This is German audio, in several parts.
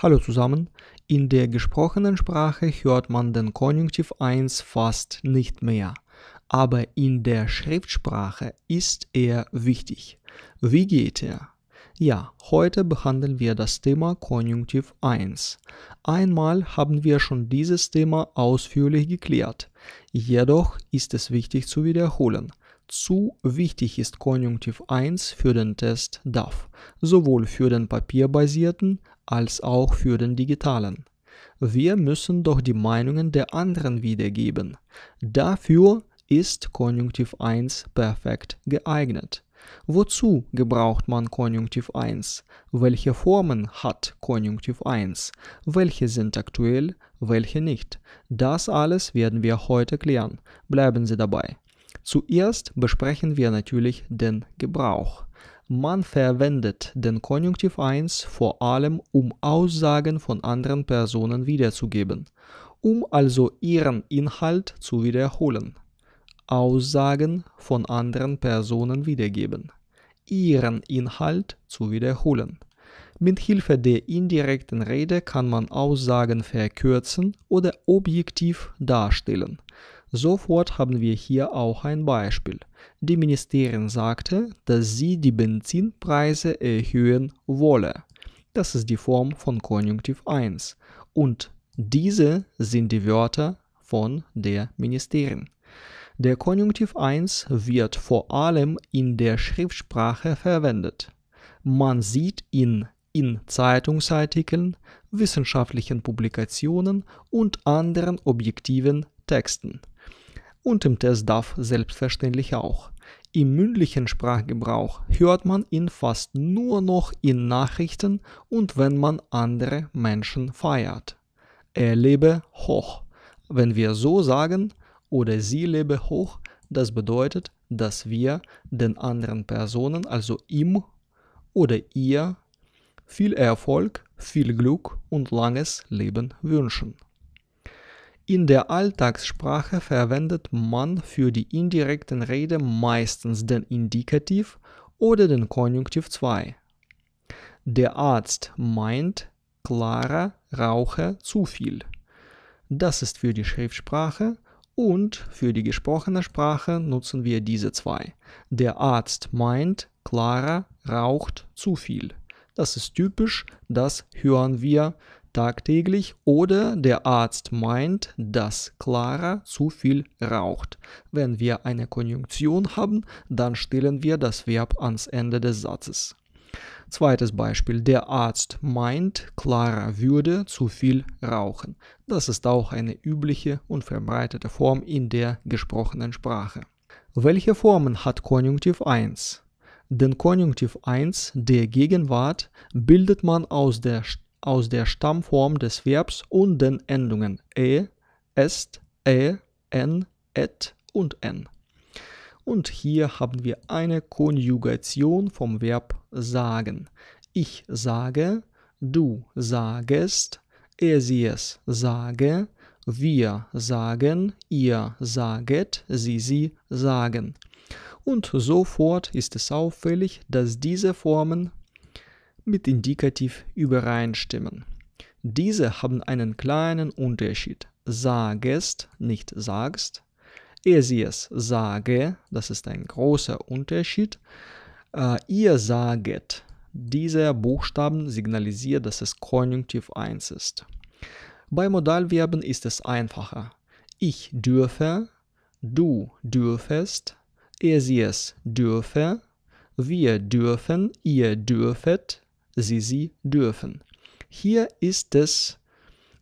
Hallo zusammen. In der gesprochenen Sprache hört man den Konjunktiv 1 fast nicht mehr, aber in der Schriftsprache ist er wichtig. Wie geht er? Ja, heute behandeln wir das Thema Konjunktiv 1. Einmal haben wir schon dieses Thema ausführlich geklärt. Jedoch ist es wichtig zu wiederholen. Zu wichtig ist Konjunktiv 1 für den Test DAF, sowohl für den papierbasierten als auch für den digitalen. Wir müssen doch die Meinungen der anderen wiedergeben. Dafür ist Konjunktiv 1 perfekt geeignet. Wozu gebraucht man Konjunktiv 1? Welche Formen hat Konjunktiv 1? Welche sind aktuell, welche nicht? Das alles werden wir heute klären. Bleiben Sie dabei. Zuerst besprechen wir natürlich den Gebrauch. Man verwendet den Konjunktiv 1 vor allem, um Aussagen von anderen Personen wiederzugeben, um also ihren Inhalt zu wiederholen. Aussagen von anderen Personen wiedergeben, ihren Inhalt zu wiederholen. Mit Hilfe der indirekten Rede kann man Aussagen verkürzen oder objektiv darstellen. Sofort haben wir hier auch ein Beispiel. Die Ministerin sagte, dass sie die Benzinpreise erhöhen wolle. Das ist die Form von Konjunktiv 1. Und diese sind die Wörter von der Ministerin. Der Konjunktiv 1 wird vor allem in der Schriftsprache verwendet. Man sieht ihn in Zeitungsartikeln, wissenschaftlichen Publikationen und anderen objektiven Texten und im Test darf selbstverständlich auch. Im mündlichen Sprachgebrauch hört man ihn fast nur noch in Nachrichten und wenn man andere Menschen feiert. Er lebe hoch. Wenn wir so sagen oder sie lebe hoch, das bedeutet, dass wir den anderen Personen, also ihm oder ihr, viel Erfolg, viel Glück und langes Leben wünschen. In der Alltagssprache verwendet man für die indirekten Rede meistens den Indikativ oder den Konjunktiv 2. Der Arzt meint, Clara rauche zu viel. Das ist für die Schriftsprache und für die gesprochene Sprache nutzen wir diese zwei. Der Arzt meint, Clara raucht zu viel. Das ist typisch, das hören wir tagtäglich oder der Arzt meint, dass Clara zu viel raucht. Wenn wir eine Konjunktion haben, dann stellen wir das Verb ans Ende des Satzes. Zweites Beispiel. Der Arzt meint, Clara würde zu viel rauchen. Das ist auch eine übliche und verbreitete Form in der gesprochenen Sprache. Welche Formen hat Konjunktiv 1? Den Konjunktiv 1 der Gegenwart bildet man aus der aus der Stammform des Verbs und den Endungen e, est, e, en, et und en. Und hier haben wir eine Konjugation vom Verb sagen. Ich sage, du sagest, er sie es sage, wir sagen, ihr saget, sie sie sagen. Und sofort ist es auffällig, dass diese Formen mit Indikativ übereinstimmen. Diese haben einen kleinen Unterschied. Sagest, nicht sagst. Er sie es sage, das ist ein großer Unterschied. Äh, ihr saget. Dieser Buchstaben signalisiert, dass es Konjunktiv 1 ist. Bei Modalverben ist es einfacher. Ich dürfe, du dürfest, er sie es dürfe, wir dürfen, ihr dürfet, sie sie dürfen. Hier ist es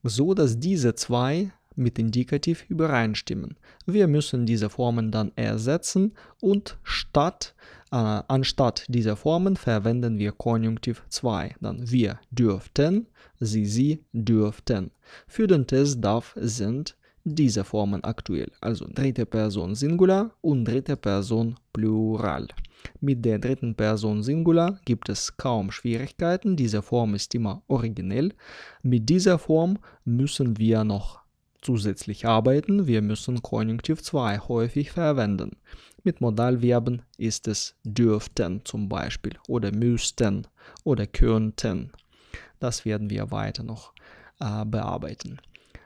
so, dass diese zwei mit Indikativ übereinstimmen. Wir müssen diese Formen dann ersetzen und statt, äh, anstatt dieser Formen verwenden wir Konjunktiv 2. Dann wir dürften, sie, sie dürften. Für den Test darf sind diese Formen aktuell, also dritte Person Singular und dritte Person Plural. Mit der dritten Person Singular gibt es kaum Schwierigkeiten, diese Form ist immer originell. Mit dieser Form müssen wir noch zusätzlich arbeiten, wir müssen Konjunktiv 2 häufig verwenden. Mit Modalverben ist es dürften zum Beispiel oder müssten oder könnten. Das werden wir weiter noch äh, bearbeiten.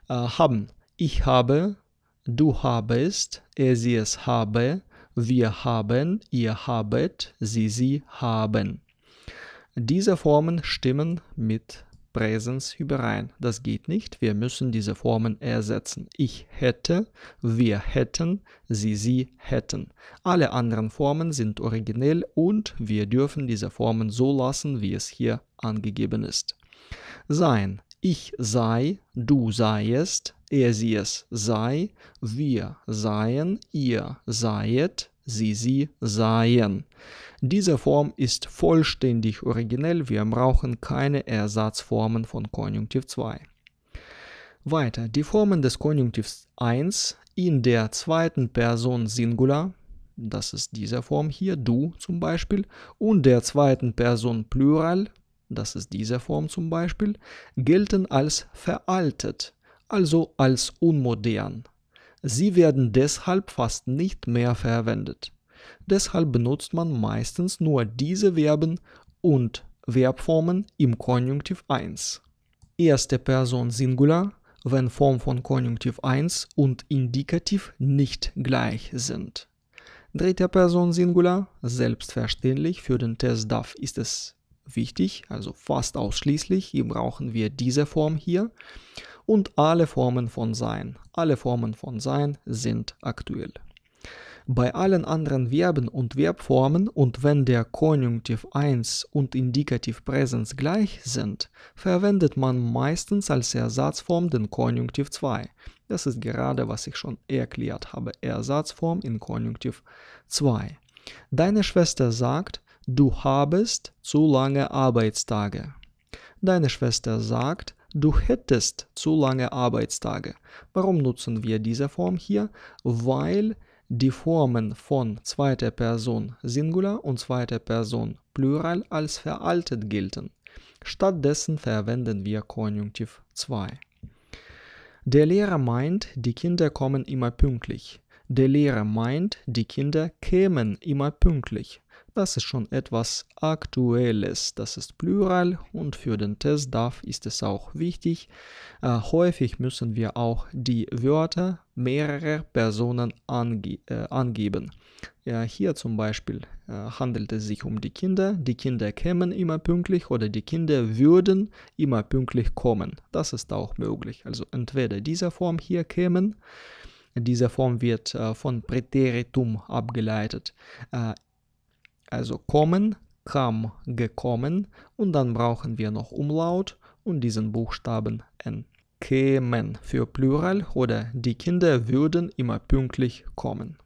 Äh, haben. Ich habe, du habest, er sie es habe, wir haben, ihr habet, sie, sie haben. Diese Formen stimmen mit Präsens überein. Das geht nicht, wir müssen diese Formen ersetzen. Ich hätte, wir hätten, sie, sie hätten. Alle anderen Formen sind originell und wir dürfen diese Formen so lassen, wie es hier angegeben ist. Sein. Ich sei, du seiest, er sie es sei, wir seien, ihr seiet, sie sie seien. Diese Form ist vollständig originell, wir brauchen keine Ersatzformen von Konjunktiv 2. Weiter, die Formen des Konjunktivs 1 in der zweiten Person Singular, das ist diese Form hier, du zum Beispiel, und der zweiten Person Plural, das ist diese Form zum Beispiel, gelten als veraltet, also als unmodern. Sie werden deshalb fast nicht mehr verwendet. Deshalb benutzt man meistens nur diese Verben und Verbformen im Konjunktiv 1. Erste Person Singular, wenn Form von Konjunktiv 1 und Indikativ nicht gleich sind. Dritte Person Singular, selbstverständlich, für den Test DAF ist es wichtig, also fast ausschließlich hier brauchen wir diese Form hier und alle Formen von Sein. Alle Formen von Sein sind aktuell. Bei allen anderen Verben und Verbformen und wenn der Konjunktiv 1 und Indikativ Präsens gleich sind, verwendet man meistens als Ersatzform den Konjunktiv 2. Das ist gerade, was ich schon erklärt habe, Ersatzform in Konjunktiv 2. Deine Schwester sagt, du habest zu lange Arbeitstage. Deine Schwester sagt, du hättest zu lange Arbeitstage. Warum nutzen wir diese Form hier? Weil die Formen von zweiter Person Singular und zweiter Person Plural als veraltet gelten. Stattdessen verwenden wir Konjunktiv 2. Der Lehrer meint, die Kinder kommen immer pünktlich. Der Lehrer meint, die Kinder kämen immer pünktlich. Das ist schon etwas Aktuelles, das ist Plural und für den Test DAF ist es auch wichtig. Äh, häufig müssen wir auch die Wörter mehrerer Personen ange äh, angeben. Ja, hier zum Beispiel äh, handelt es sich um die Kinder, die Kinder kämen immer pünktlich oder die Kinder würden immer pünktlich kommen. Das ist auch möglich. Also entweder dieser Form hier kämen diese Form wird äh, von Präteritum abgeleitet. Äh, also kommen, kam, gekommen und dann brauchen wir noch Umlaut und diesen Buchstaben n. Kämen für Plural oder die Kinder würden immer pünktlich kommen.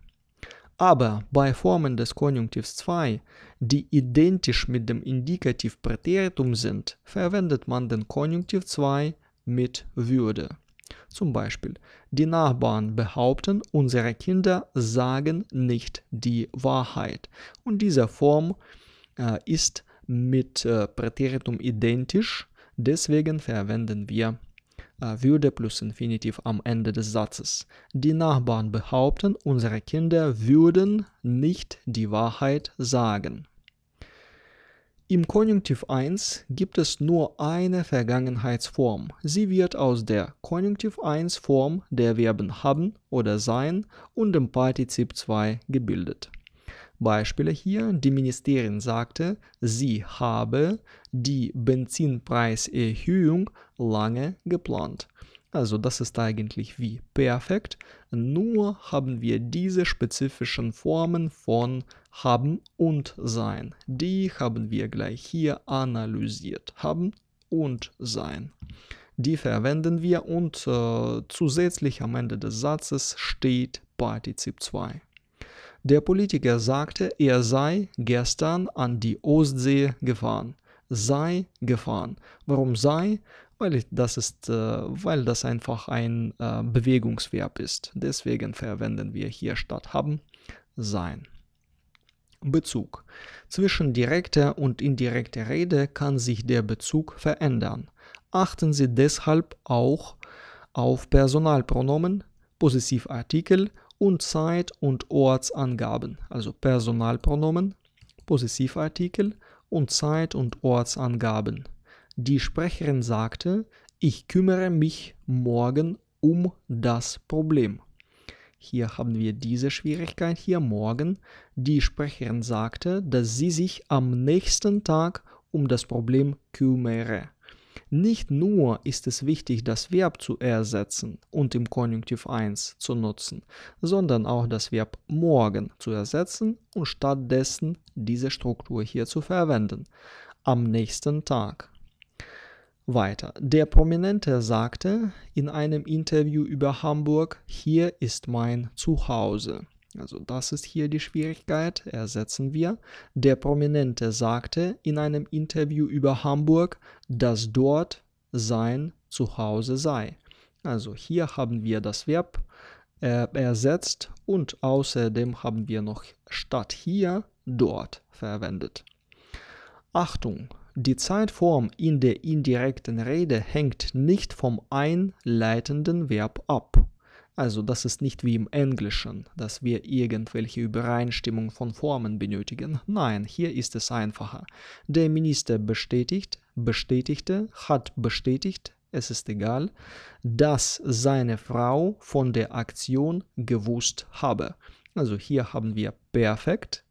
Aber bei Formen des Konjunktivs 2, die identisch mit dem Indikativ Präteritum sind, verwendet man den Konjunktiv 2 mit würde. Zum Beispiel, die Nachbarn behaupten, unsere Kinder sagen nicht die Wahrheit. Und diese Form äh, ist mit äh, Präteritum identisch, deswegen verwenden wir äh, würde plus Infinitiv am Ende des Satzes. Die Nachbarn behaupten, unsere Kinder würden nicht die Wahrheit sagen. Im Konjunktiv 1 gibt es nur eine Vergangenheitsform. Sie wird aus der Konjunktiv 1 Form der Verben haben oder sein und dem Partizip 2 gebildet. Beispiele hier, die Ministerin sagte, sie habe die Benzinpreiserhöhung lange geplant. Also das ist eigentlich wie perfekt, nur haben wir diese spezifischen Formen von haben und sein. Die haben wir gleich hier analysiert. Haben und sein. Die verwenden wir und äh, zusätzlich am Ende des Satzes steht Partizip 2. Der Politiker sagte, er sei gestern an die Ostsee gefahren. Sei gefahren. Warum sei? weil, das, ist, äh, weil das einfach ein äh, Bewegungsverb ist. Deswegen verwenden wir hier statt haben sein. Bezug. Zwischen direkter und indirekter Rede kann sich der Bezug verändern. Achten Sie deshalb auch auf Personalpronomen, Possessivartikel und Zeit- und Ortsangaben, also Personalpronomen, Possessivartikel und Zeit- und Ortsangaben. Die Sprecherin sagte, ich kümmere mich morgen um das Problem. Hier haben wir diese Schwierigkeit hier morgen. Die Sprecherin sagte, dass sie sich am nächsten Tag um das Problem kümmere. Nicht nur ist es wichtig, das Verb zu ersetzen und im Konjunktiv 1 zu nutzen, sondern auch das Verb morgen zu ersetzen und stattdessen diese Struktur hier zu verwenden. Am nächsten Tag. Weiter. Der Prominente sagte in einem Interview über Hamburg, hier ist mein Zuhause. Also das ist hier die Schwierigkeit, ersetzen wir. Der Prominente sagte in einem Interview über Hamburg, dass dort sein Zuhause sei. Also hier haben wir das Verb äh, ersetzt und außerdem haben wir noch statt hier dort verwendet. Achtung, die Zeitform in der indirekten Rede hängt nicht vom einleitenden Verb ab. Also das ist nicht wie im Englischen, dass wir irgendwelche Übereinstimmung von Formen benötigen. Nein, hier ist es einfacher. Der Minister bestätigt, bestätigte, hat bestätigt, es ist egal, dass seine Frau von der Aktion gewusst habe. Also hier haben wir perfekt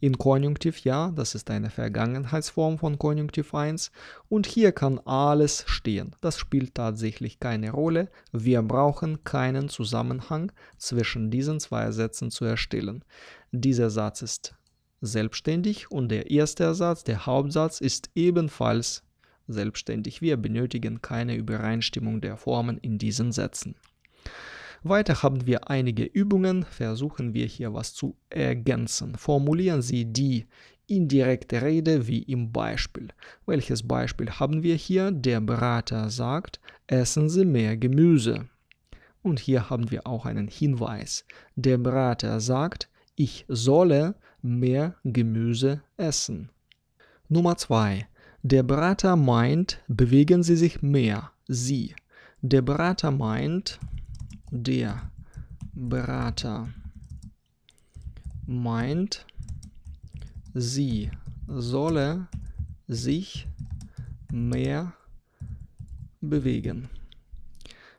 in Konjunktiv ja, das ist eine Vergangenheitsform von Konjunktiv 1 und hier kann alles stehen. Das spielt tatsächlich keine Rolle. Wir brauchen keinen Zusammenhang zwischen diesen zwei Sätzen zu erstellen. Dieser Satz ist selbstständig und der erste Satz, der Hauptsatz, ist ebenfalls selbstständig. Wir benötigen keine Übereinstimmung der Formen in diesen Sätzen. Weiter haben wir einige Übungen, versuchen wir hier was zu ergänzen. Formulieren Sie die indirekte Rede wie im Beispiel. Welches Beispiel haben wir hier? Der Berater sagt, essen Sie mehr Gemüse. Und hier haben wir auch einen Hinweis. Der Berater sagt, ich solle mehr Gemüse essen. Nummer 2. Der Berater meint, bewegen Sie sich mehr, Sie. Der Berater meint, der Berater meint, sie solle sich mehr bewegen.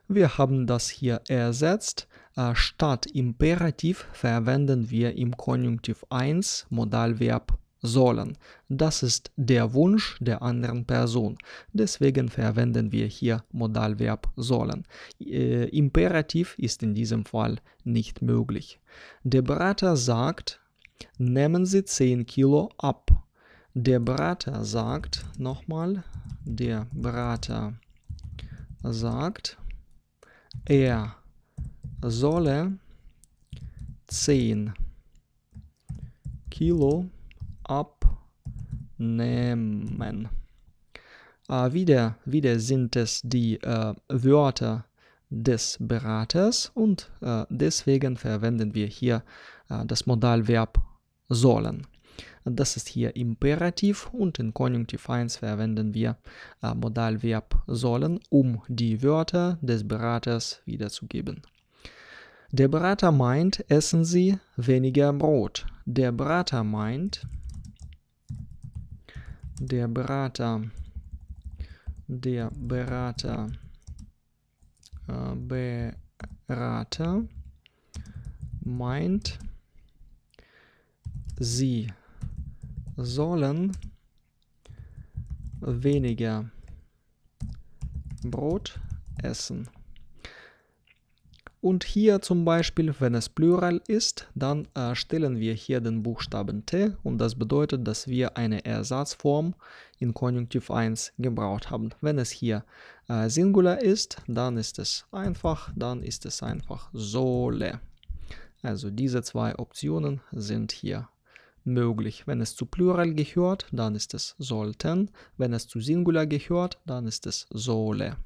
Wir haben das hier ersetzt. Äh, statt Imperativ verwenden wir im Konjunktiv 1 Modalverb sollen. Das ist der Wunsch der anderen Person. Deswegen verwenden wir hier Modalverb sollen. Äh, Imperativ ist in diesem Fall nicht möglich. Der Berater sagt, nehmen Sie 10 Kilo ab. Der Berater sagt, nochmal, der Berater sagt, er solle 10 Kilo abnehmen abnehmen. Äh, wieder, wieder sind es die äh, Wörter des Beraters und äh, deswegen verwenden wir hier äh, das Modalverb sollen. Das ist hier Imperativ und in Konjunktiv 1 verwenden wir äh, Modalverb sollen, um die Wörter des Beraters wiederzugeben. Der Berater meint, essen Sie weniger Brot. Der Berater meint, der Berater, der Berater, äh, Berater meint, sie sollen weniger Brot essen. Und hier zum Beispiel, wenn es Plural ist, dann äh, stellen wir hier den Buchstaben T und das bedeutet, dass wir eine Ersatzform in Konjunktiv 1 gebraucht haben. Wenn es hier äh, Singular ist, dann ist es einfach, dann ist es einfach Sole. Also diese zwei Optionen sind hier möglich. Wenn es zu Plural gehört, dann ist es sollten. Wenn es zu Singular gehört, dann ist es Sole.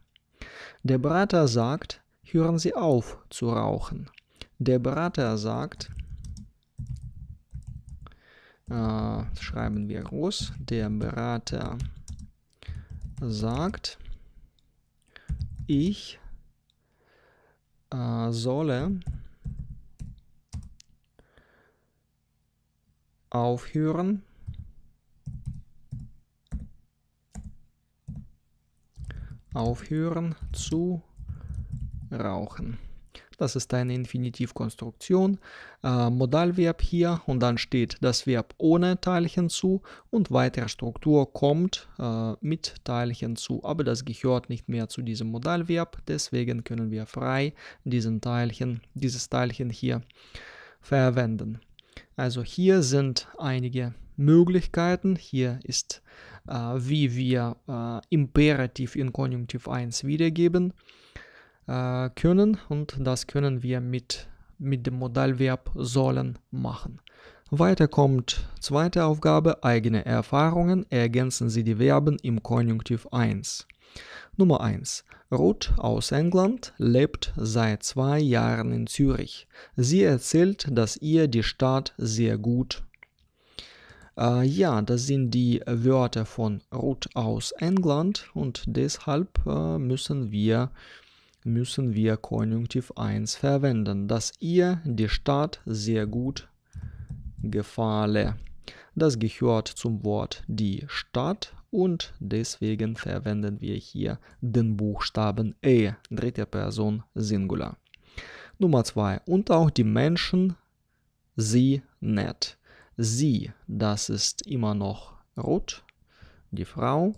Der Berater sagt, hören Sie auf zu rauchen. Der Berater sagt, äh, schreiben wir groß, der Berater sagt, ich äh, solle aufhören aufhören zu rauchen. Das ist eine Infinitivkonstruktion. Äh, Modalverb hier und dann steht das Verb ohne Teilchen zu und weitere Struktur kommt äh, mit Teilchen zu, aber das gehört nicht mehr zu diesem Modalverb, deswegen können wir frei diesen Teilchen, dieses Teilchen hier verwenden. Also hier sind einige Möglichkeiten. Hier ist, äh, wie wir äh, Imperativ in Konjunktiv 1 wiedergeben äh, können und das können wir mit, mit dem Modalverb sollen machen. Weiter kommt zweite Aufgabe, eigene Erfahrungen, ergänzen Sie die Verben im Konjunktiv 1. Nummer 1. Ruth aus England lebt seit zwei Jahren in Zürich. Sie erzählt, dass ihr die Stadt sehr gut Uh, ja, das sind die Wörter von Ruth aus England und deshalb uh, müssen wir müssen wir Konjunktiv 1 verwenden, dass ihr die Stadt sehr gut gefalle. Das gehört zum Wort die Stadt und deswegen verwenden wir hier den Buchstaben E, dritte Person Singular. Nummer 2. Und auch die Menschen, sie nett. Sie, das ist immer noch rot, die Frau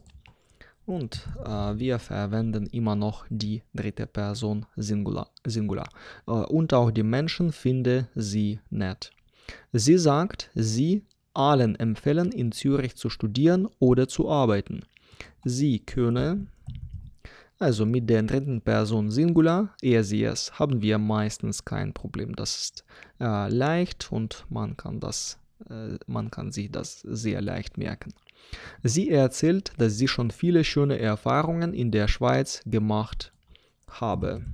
und äh, wir verwenden immer noch die dritte Person Singular. Singular. Äh, und auch die Menschen finde sie nett. Sie sagt, sie allen empfehlen, in Zürich zu studieren oder zu arbeiten. Sie könne, also mit der dritten Person Singular, er, sie, es, haben wir meistens kein Problem. Das ist äh, leicht und man kann, das, äh, man kann sich das sehr leicht merken. Sie erzählt, dass sie schon viele schöne Erfahrungen in der Schweiz gemacht habe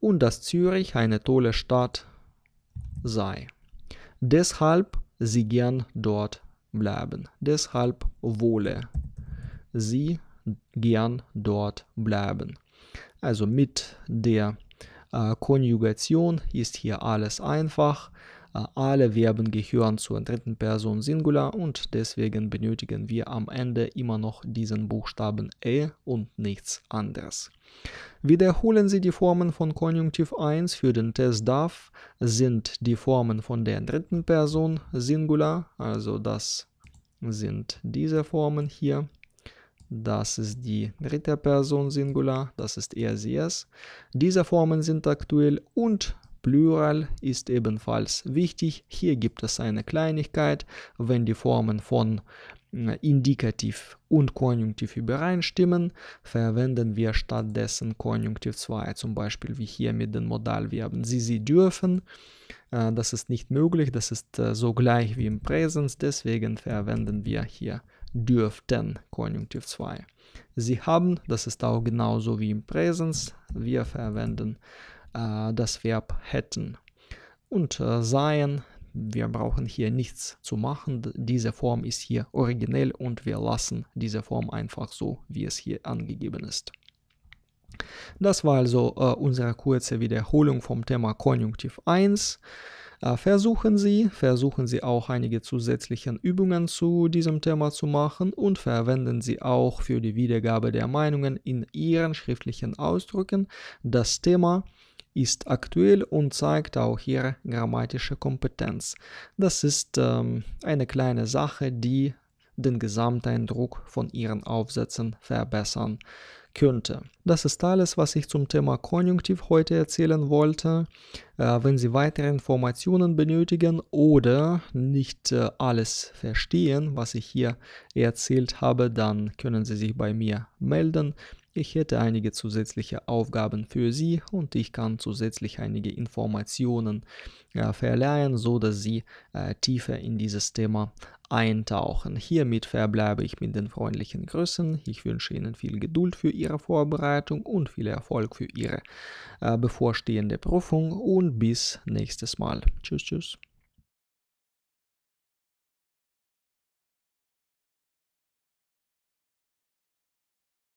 und dass Zürich eine tolle Stadt sei. Deshalb sie gern dort bleiben. Deshalb wolle sie gern dort bleiben. Also mit der äh, Konjugation ist hier alles einfach. Äh, alle Verben gehören zur dritten Person Singular und deswegen benötigen wir am Ende immer noch diesen Buchstaben e und nichts anderes. Wiederholen Sie die Formen von Konjunktiv 1 für den Test DAF sind die Formen von der dritten Person Singular, also das sind diese Formen hier. Das ist die dritte Person Singular, das ist er, sie, es. Diese Formen sind aktuell und Plural ist ebenfalls wichtig. Hier gibt es eine Kleinigkeit, wenn die Formen von äh, Indikativ und Konjunktiv übereinstimmen, verwenden wir stattdessen Konjunktiv 2, zum Beispiel wie hier mit den Modalverben sie, sie dürfen. Äh, das ist nicht möglich, das ist äh, so gleich wie im Präsens, deswegen verwenden wir hier dürften Konjunktiv 2. Sie haben, das ist auch genauso wie im Präsens, wir verwenden äh, das Verb hätten. Und äh, seien, wir brauchen hier nichts zu machen. Diese Form ist hier originell und wir lassen diese Form einfach so, wie es hier angegeben ist. Das war also äh, unsere kurze Wiederholung vom Thema Konjunktiv 1. Äh, versuchen Sie, versuchen Sie auch einige zusätzliche Übungen zu diesem Thema zu machen und verwenden Sie auch für die Wiedergabe der Meinungen in Ihren schriftlichen Ausdrücken das Thema ist aktuell und zeigt auch hier grammatische Kompetenz. Das ist ähm, eine kleine Sache, die den Gesamteindruck von Ihren Aufsätzen verbessern könnte. Das ist alles, was ich zum Thema Konjunktiv heute erzählen wollte. Äh, wenn Sie weitere Informationen benötigen oder nicht äh, alles verstehen, was ich hier erzählt habe, dann können Sie sich bei mir melden. Ich hätte einige zusätzliche Aufgaben für Sie und ich kann zusätzlich einige Informationen äh, verleihen, so dass Sie äh, tiefer in dieses Thema eintauchen. Hiermit verbleibe ich mit den freundlichen Grüßen. Ich wünsche Ihnen viel Geduld für Ihre Vorbereitung und viel Erfolg für Ihre äh, bevorstehende Prüfung und bis nächstes Mal. Tschüss, tschüss.